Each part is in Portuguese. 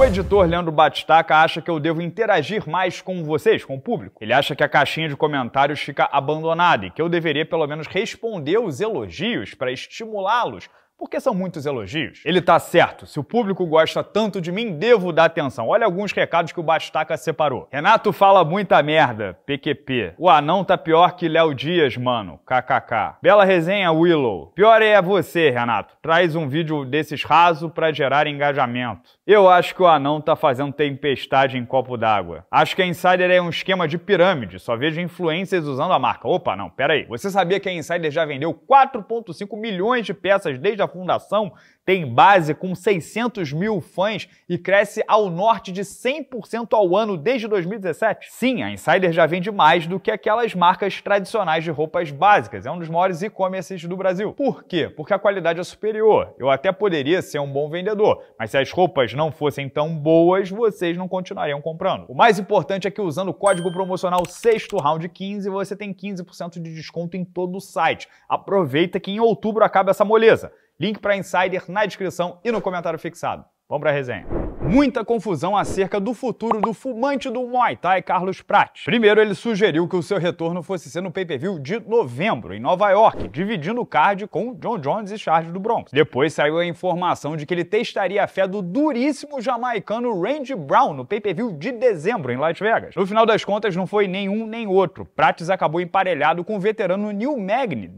O editor Leandro Batistaca acha que eu devo interagir mais com vocês, com o público. Ele acha que a caixinha de comentários fica abandonada e que eu deveria pelo menos responder os elogios para estimulá-los porque são muitos elogios. Ele tá certo, se o público gosta tanto de mim, devo dar atenção. Olha alguns recados que o Bastaca separou. Renato fala muita merda, PQP. O anão tá pior que Léo Dias, mano, kkk. Bela resenha, Willow. Pior é você, Renato. Traz um vídeo desses raso pra gerar engajamento. Eu acho que o anão tá fazendo tempestade em copo d'água. Acho que a Insider é um esquema de pirâmide, só vejo influencers usando a marca. Opa, não, pera aí. Você sabia que a Insider já vendeu 4.5 milhões de peças desde a fundação tem base com 600 mil fãs e cresce ao norte de 100% ao ano desde 2017? Sim, a Insider já vende mais do que aquelas marcas tradicionais de roupas básicas. É um dos maiores e-commerces do Brasil. Por quê? Porque a qualidade é superior. Eu até poderia ser um bom vendedor, mas se as roupas não fossem tão boas, vocês não continuariam comprando. O mais importante é que usando o código promocional sexto round 15, você tem 15% de desconto em todo o site. Aproveita que em outubro acaba essa moleza. Link para Insider na na descrição e no comentário fixado. Vamos para a resenha muita confusão acerca do futuro do fumante do Muay Thai, Carlos Prat. Primeiro, ele sugeriu que o seu retorno fosse ser no pay-per-view de novembro, em Nova York, dividindo o card com John Jones e Charles do Bronx. Depois saiu a informação de que ele testaria a fé do duríssimo jamaicano Randy Brown no pay-per-view de dezembro, em Las Vegas. No final das contas, não foi nenhum nem outro. Prates acabou emparelhado com o veterano Neil Magny,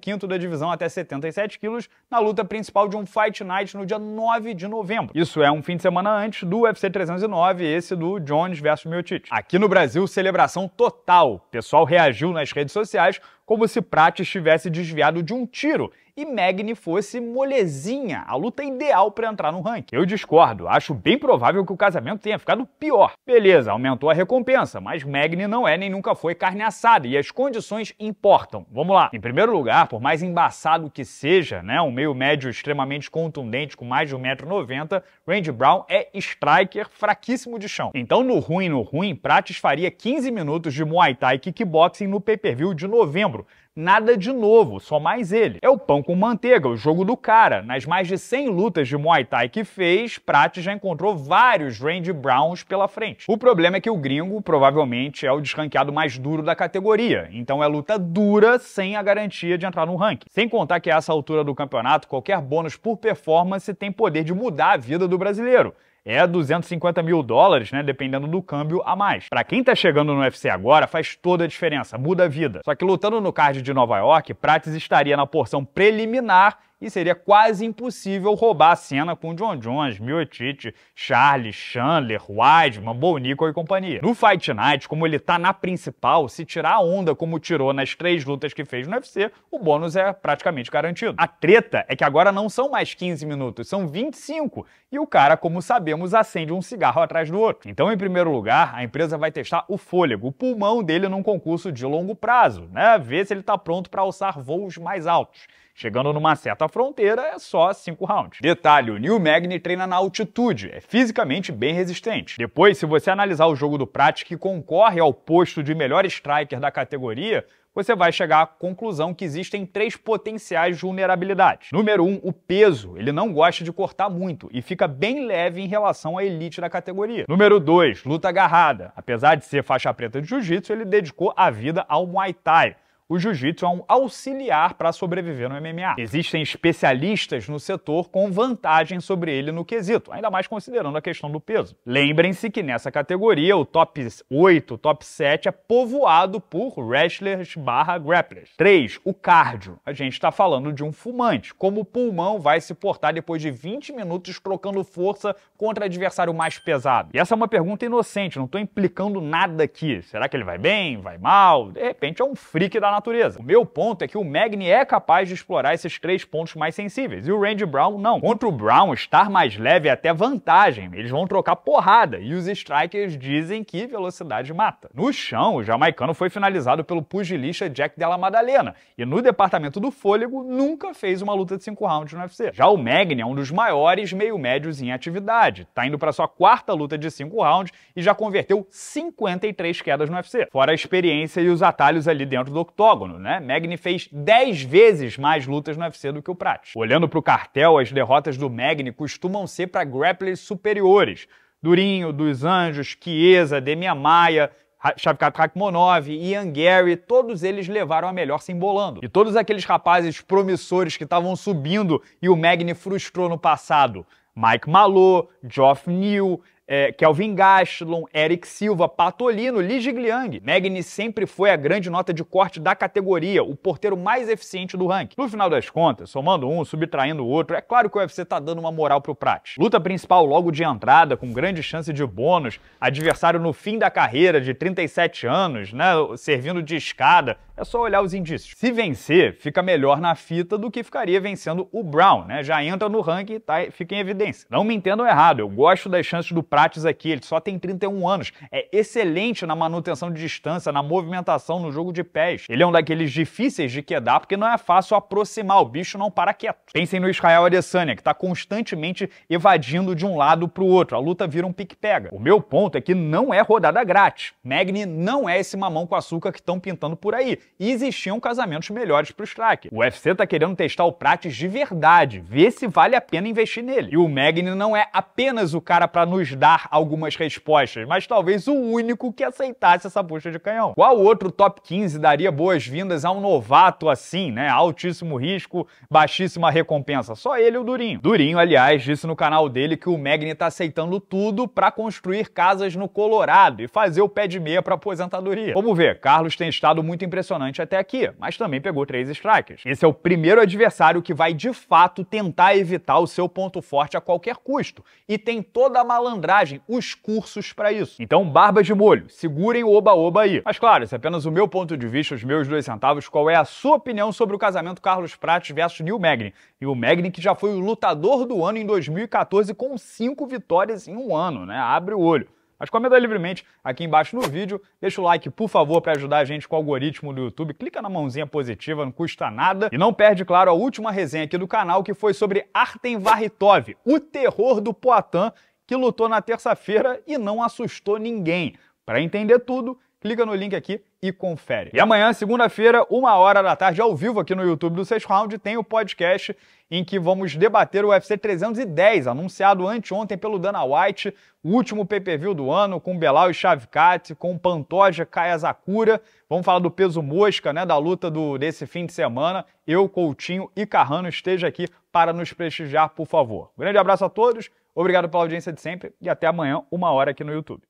15 da divisão até 77 quilos, na luta principal de um Fight Night no dia 9 de novembro. Isso é um fim de semana antes do UFC 309, esse do Jones versus Miocic. Aqui no Brasil, celebração total. O pessoal reagiu nas redes sociais como se Prates tivesse desviado de um tiro e Magni fosse molezinha, a luta é ideal para entrar no ranking. Eu discordo, acho bem provável que o casamento tenha ficado pior. Beleza, aumentou a recompensa, mas Magni não é nem nunca foi carne assada e as condições importam. Vamos lá. Em primeiro lugar, por mais embaçado que seja, né, um meio médio extremamente contundente com mais de 1,90m, Randy Brown é striker fraquíssimo de chão. Então, no ruim, no ruim, Prates faria 15 minutos de Muay Thai kickboxing no pay-per-view de novembro, Nada de novo, só mais ele. É o pão com manteiga, o jogo do cara. Nas mais de 100 lutas de Muay Thai que fez, Pratt já encontrou vários Randy Browns pela frente. O problema é que o gringo provavelmente é o desranqueado mais duro da categoria, então é luta dura sem a garantia de entrar no ranking. Sem contar que a essa altura do campeonato, qualquer bônus por performance tem poder de mudar a vida do brasileiro é 250 mil dólares, né? Dependendo do câmbio a mais. Para quem tá chegando no UFC agora, faz toda a diferença, muda a vida. Só que lutando no card de Nova York, Prates estaria na porção preliminar e seria quase impossível roubar a cena com John Jones, Miotic, Charles, Chandler, Wiseman, Bo e companhia. No Fight Night, como ele tá na principal, se tirar a onda como tirou nas três lutas que fez no UFC, o bônus é praticamente garantido. A treta é que agora não são mais 15 minutos, são 25, e o cara, como sabemos, acende um cigarro atrás do outro. Então, em primeiro lugar, a empresa vai testar o fôlego, o pulmão dele num concurso de longo prazo, né? Ver se ele tá pronto para alçar voos mais altos. Chegando numa certa essa fronteira é só 5 rounds. Detalhe, o Neil Magny treina na altitude, é fisicamente bem resistente. Depois, se você analisar o jogo do Prat, que concorre ao posto de melhor striker da categoria, você vai chegar à conclusão que existem três potenciais vulnerabilidades. Número um, o peso. Ele não gosta de cortar muito e fica bem leve em relação à elite da categoria. Número dois, luta agarrada. Apesar de ser faixa preta de jiu-jitsu, ele dedicou a vida ao Muay Thai o jiu-jitsu é um auxiliar para sobreviver no MMA. Existem especialistas no setor com vantagem sobre ele no quesito, ainda mais considerando a questão do peso. Lembrem-se que nessa categoria o top 8, o top 7 é povoado por wrestlers barra grapplers. 3. O cardio. A gente está falando de um fumante. Como o pulmão vai se portar depois de 20 minutos trocando força contra adversário mais pesado? E essa é uma pergunta inocente, não estou implicando nada aqui. Será que ele vai bem? Vai mal? De repente é um freak da natureza. O meu ponto é que o Magni é capaz de explorar esses três pontos mais sensíveis, e o Randy Brown não. Contra o Brown, estar mais leve é até vantagem, eles vão trocar porrada, e os strikers dizem que velocidade mata. No chão, o jamaicano foi finalizado pelo pugilista Jack Della Madalena, e no departamento do fôlego, nunca fez uma luta de cinco rounds no UFC. Já o Magni é um dos maiores meio-médios em atividade, tá indo para sua quarta luta de cinco rounds e já converteu 53 quedas no UFC, fora a experiência e os atalhos ali dentro do octógono octógono, né? fez 10 vezes mais lutas no UFC do que o Prat. Olhando para o cartel, as derrotas do Magni costumam ser para grapplers superiores. Durinho, Dos Anjos, Chiesa, Demia Maia, Shavkat Rakhmonov, Ian Gary, todos eles levaram a melhor se embolando. E todos aqueles rapazes promissores que estavam subindo e o Magni frustrou no passado, Mike Malo, Geoff Neal, é, Kelvin Gastelum, Eric Silva, Patolino, Li Gliang, Magni sempre foi a grande nota de corte da categoria, o porteiro mais eficiente do ranking. No final das contas, somando um, subtraindo o outro, é claro que o UFC tá dando uma moral pro Prat. Luta principal logo de entrada, com grande chance de bônus, adversário no fim da carreira, de 37 anos, né, servindo de escada, é só olhar os indícios. Se vencer, fica melhor na fita do que ficaria vencendo o Brown, né? Já entra no ranking e tá, fica em evidência. Não me entendam errado, eu gosto das chances do Prates aqui, ele só tem 31 anos. É excelente na manutenção de distância, na movimentação, no jogo de pés. Ele é um daqueles difíceis de quedar porque não é fácil aproximar, o bicho não para quieto. Pensem no Israel Adesanya, que tá constantemente evadindo de um lado pro outro. A luta vira um pique-pega. O meu ponto é que não é rodada grátis. Magni não é esse mamão com açúcar que estão pintando por aí e existiam casamentos melhores para o Strike. O UFC tá querendo testar o Prates de verdade, ver se vale a pena investir nele. E o Magni não é apenas o cara para nos dar algumas respostas, mas talvez o único que aceitasse essa bucha de canhão. Qual outro top 15 daria boas-vindas a um novato assim, né? Altíssimo risco, baixíssima recompensa. Só ele e o Durinho. Durinho, aliás, disse no canal dele que o Magni tá aceitando tudo para construir casas no Colorado e fazer o pé de meia para aposentadoria. Vamos ver, Carlos tem estado muito impressionado impressionante até aqui, mas também pegou três strikes. Esse é o primeiro adversário que vai de fato tentar evitar o seu ponto forte a qualquer custo e tem toda a malandragem, os cursos para isso. Então, barba de molho, segurem o oba-oba aí. Mas claro, esse é apenas o meu ponto de vista, os meus dois centavos. Qual é a sua opinião sobre o casamento Carlos Prates versus Neil Magny? E o Magny que já foi o lutador do ano em 2014 com cinco vitórias em um ano, né? Abre o olho. Mas comenta livremente aqui embaixo no vídeo, deixa o like, por favor, para ajudar a gente com o algoritmo do YouTube. Clica na mãozinha positiva, não custa nada. E não perde, claro, a última resenha aqui do canal, que foi sobre Artem Varritov, o terror do Poatan que lutou na terça-feira e não assustou ninguém. Para entender tudo, clica no link aqui e confere. E amanhã, segunda-feira, uma hora da tarde, ao vivo aqui no YouTube do Sexto Round, tem o podcast em que vamos debater o UFC 310, anunciado anteontem pelo Dana White, o último PPV do ano, com Belal e Chavkat, com Pantoja, Kayasakura. Vamos falar do peso mosca, né, da luta do, desse fim de semana. Eu, Coutinho e Carrano esteja aqui para nos prestigiar, por favor. Grande abraço a todos, obrigado pela audiência de sempre e até amanhã, uma hora aqui no YouTube.